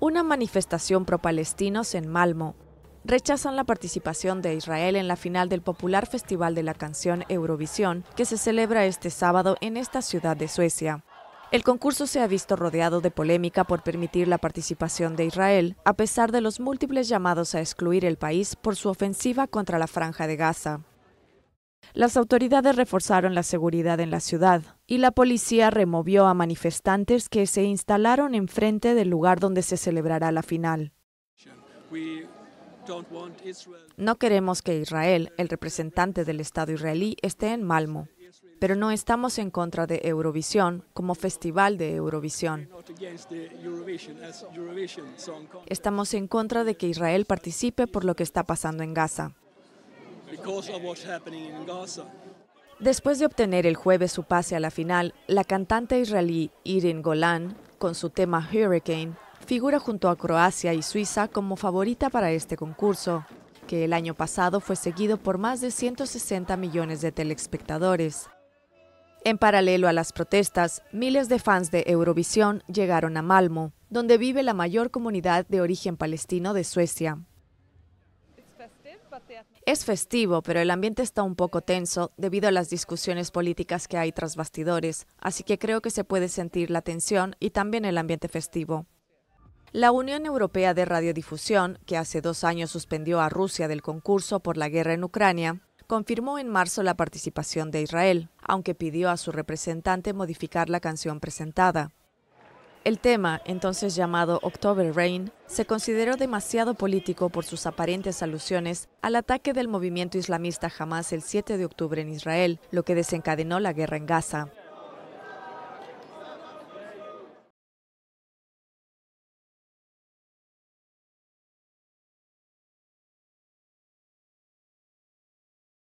Una manifestación pro-palestinos en Malmo. Rechazan la participación de Israel en la final del popular Festival de la Canción Eurovisión, que se celebra este sábado en esta ciudad de Suecia. El concurso se ha visto rodeado de polémica por permitir la participación de Israel, a pesar de los múltiples llamados a excluir el país por su ofensiva contra la Franja de Gaza. Las autoridades reforzaron la seguridad en la ciudad y la policía removió a manifestantes que se instalaron enfrente del lugar donde se celebrará la final. No queremos que Israel, el representante del Estado israelí, esté en Malmo, pero no estamos en contra de Eurovisión como festival de Eurovisión. Estamos en contra de que Israel participe por lo que está pasando en Gaza. Después de obtener el jueves su pase a la final, la cantante israelí Irene Golan, con su tema Hurricane, figura junto a Croacia y Suiza como favorita para este concurso, que el año pasado fue seguido por más de 160 millones de telespectadores. En paralelo a las protestas, miles de fans de Eurovisión llegaron a Malmo, donde vive la mayor comunidad de origen palestino de Suecia. Es festivo, pero el ambiente está un poco tenso debido a las discusiones políticas que hay tras bastidores, así que creo que se puede sentir la tensión y también el ambiente festivo. La Unión Europea de Radiodifusión, que hace dos años suspendió a Rusia del concurso por la guerra en Ucrania, confirmó en marzo la participación de Israel, aunque pidió a su representante modificar la canción presentada. El tema, entonces llamado October Rain, se consideró demasiado político por sus aparentes alusiones al ataque del movimiento islamista Hamas el 7 de octubre en Israel, lo que desencadenó la guerra en Gaza.